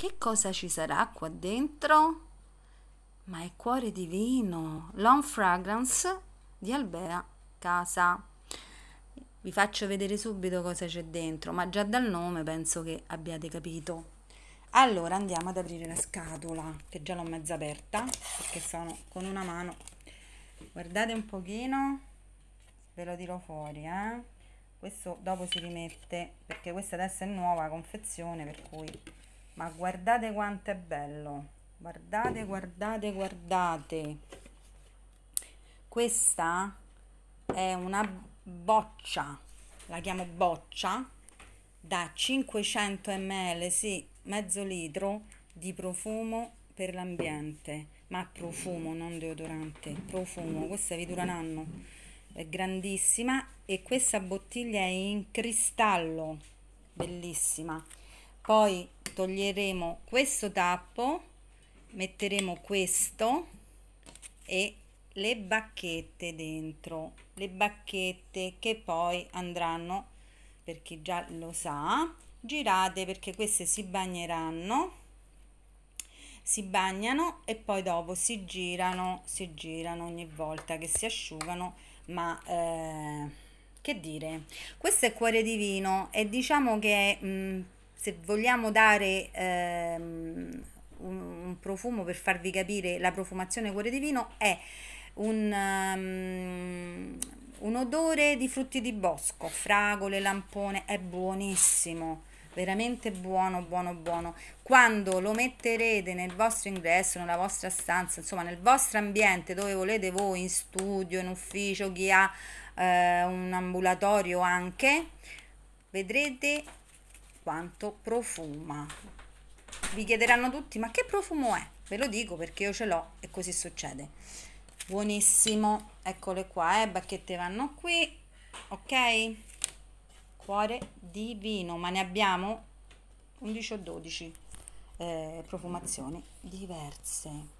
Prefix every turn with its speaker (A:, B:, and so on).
A: Che cosa ci sarà qua dentro? Ma è cuore divino, long fragrance di Albea Casa. Vi faccio vedere subito cosa c'è dentro, ma già dal nome penso che abbiate capito. Allora andiamo ad aprire la scatola, che già l'ho mezza aperta, perché sono con una mano. Guardate un pochino, ve lo tiro fuori, eh? Questo dopo si rimette, perché questa adesso è nuova confezione, per cui ma guardate quanto è bello guardate guardate guardate questa è una boccia la chiamo boccia da 500 ml sì mezzo litro di profumo per l'ambiente ma profumo non deodorante profumo questa vi dura un anno è grandissima e questa bottiglia è in cristallo bellissima poi toglieremo questo tappo metteremo questo e le bacchette dentro le bacchette che poi andranno per chi già lo sa girate perché queste si bagneranno si bagnano e poi dopo si girano si girano ogni volta che si asciugano ma eh, che dire questo è cuore divino e diciamo che mh, mm, se vogliamo dare ehm, un, un, profumo per farvi capire la profumazione cuore divino è un, um, un odore di frutti di bosco, fragole, lampone, è buonissimo veramente buono buono buono quando lo metterete nel vostro ingresso nella vostra stanza insomma nel vostro ambiente dove volete voi in studio in ufficio chi ha eh, un ambulatorio anche vedrete quanto profuma. Vi chiederanno tutti ma che profumo è? Ve lo dico perché io ce l'ho e così succede. Buonissimo, eccole qua, eh, bacchette vanno qui, ok? Cuore divino ma ne abbiamo 11 o 12 eh, profumazioni diverse.